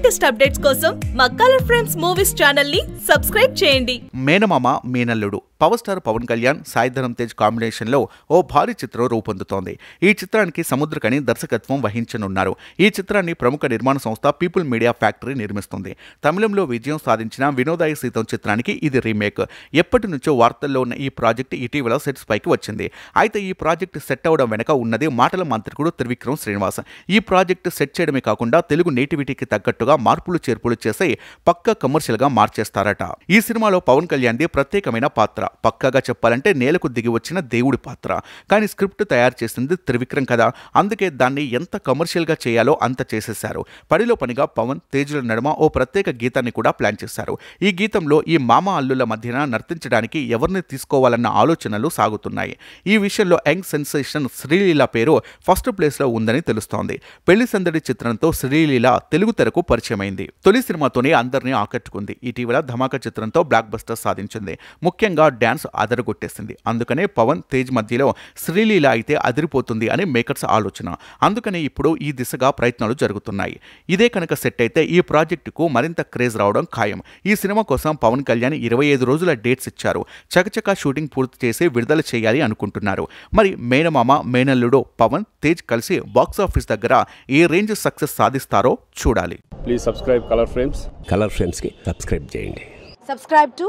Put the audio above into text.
latest updates కోసం మా colour frames movies channel ని సబ్స్క్రైబ్ చేయండి మేనమామ మేనల్లుడు పవర్ స్టార్ పవన్ కళ్యాణ్ సాయిధరం తేజ్ కాంబినేషన్లో ఓ భారీ చిత్రం రూపొందుతోంది ఈ చిత్రానికి సముద్రకని దర్శకత్వం వహించనున్నారు ఈ చిత్రాన్ని ప్రముఖ నిర్మాణ సంస్థ పీపుల్ మీడియా ఫ్యాక్టరీ నిర్మిస్తుంది తమిళంలో విజయం సాధించిన వినోదాయ సీతం చిత్రానికి ఇది రీమేక్ ఎప్పటి నుంచో వార్తల్లో ఉన్న ఈ ప్రాజెక్ట్ ఇటీవల సెట్స్ పైకి వచ్చింది అయితే ఈ ప్రాజెక్ట్ సెట్ అవడం వెనక ఉన్నది మాటల మంత్రికుడు త్రివిక్రమ్ శ్రీనివాస్ ఈ ప్రాజెక్ట్ సెట్ చేయడమే కాకుండా తెలుగు నేటివిటీకి తగ్గట్టుగా మార్పులు చేర్పులు చేసి పక్క కమర్షియల్గా మార్చేస్తారట ఈ సినిమాలో పవన్ కళ్యాణ్ది ప్రత్యేకమైన పాత్ర పక్కాగా చెప్పాలంటే నేలకు దిగి వచ్చిన దేవుడి పాత్ర కానీ స్క్రిప్ట్ తయారు చేసింది త్రివిక్రమ్ కదా అందుకే దాన్ని ఎంత కమర్షియల్గా చేయాలో అంత చేసేశారు పడిలో పనిగా పవన్ తేజుల నడుమ ఓ ప్రత్యేక గీతాన్ని కూడా ప్లాన్ చేశారు ఈ గీతంలో ఈ మామ అల్లుల మధ్యన నర్తించడానికి ఎవరిని తీసుకోవాలన్న ఆలోచనలు సాగుతున్నాయి ఈ విషయంలో యంగ్ సెన్సేషన్ శ్రీలీల పేరు ఫస్ట్ ప్లేస్లో ఉందని తెలుస్తోంది పెళ్లి సందడి చిత్రంతో శ్రీలీల తెలుగు తెరకు పరిచయమైంది తొలి సినిమాతోనే అందరినీ ఆకట్టుకుంది ఇటీవల ధమాకా చిత్రంతో బ్లాక్ బస్టర్ సాధించింది ముఖ్యంగా డ్యాన్స్ అదరగొట్టేసింది అందుకనే పవన్ తేజ్ మధ్యలో శ్రీలీల అయితే అదిరిపోతుంది అని మేకర్స్ ఆలోచన అందుకనే ఇప్పుడు ఈ దిశగా ప్రయత్నాలు జరుగుతున్నాయి ఇదే కనుక సెట్ అయితే ఈ ప్రాజెక్టుకు మరింత క్రేజ్ రావడం ఖాయం ఈ సినిమా కోసం పవన్ కళ్యాణ్ ఇరవై ఐదు రోజుల డేట్స్ ఇచ్చారు చకచకా షూటింగ్ పూర్తి చేసి విడుదల చేయాలి అనుకుంటున్నారు మరి మేనమామ మేనల్లుడు పవన్ తేజ్ కలిసి బాక్సాఫీస్ దగ్గర ఏ రేంజ్ సక్సెస్ సాధిస్తారో చూడాలి please subscribe colour frames colour ఫ్రేమ్స్కి సబ్స్క్రైబ్ చేయండి సబ్స్క్రైబ్ టు